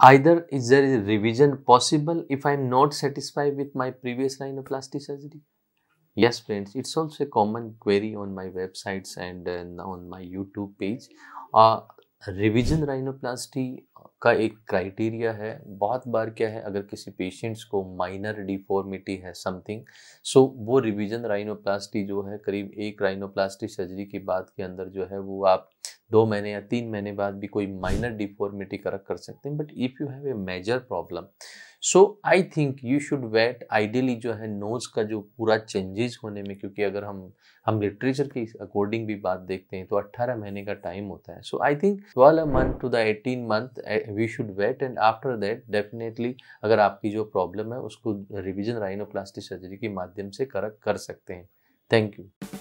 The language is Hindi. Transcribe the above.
Either is there a revision possible if I am not satisfied with my previous rhinoplasty surgery? Yes friends, it's also a common query on my websites and uh, on my YouTube page. a Uh, revision rhinoplasty का एक क्राइटेरिया है बहुत बार क्या है अगर किसी पेशेंट्स को माइनर डिफॉर्मिटी है समथिंग सो so, वो रिवीजन राइनोप्लास्टी जो है करीब एक राइनोप्लास्टी सर्जरी की बात के अंदर जो है वो आप दो महीने या तीन महीने बाद भी कोई माइनर डिफॉर्मिटी कर कर सकते हैं but if you have a major problem so I think you should wait ideally जो है नोज का जो पूरा चेंजेस होने में क्योंकि अगर हम हम लिटरेचर के अकॉर्डिंग भी बात देखते हैं तो 18 महीने का टाइम होता है so I think twelve month to the 18 month we should wait and after that definitely अगर आपकी जो प्रॉब्लम है उसको रिविजन राइनोप्लास्टिक सर्जरी के माध्यम से करेक्ट कर सकते हैं थैंक यू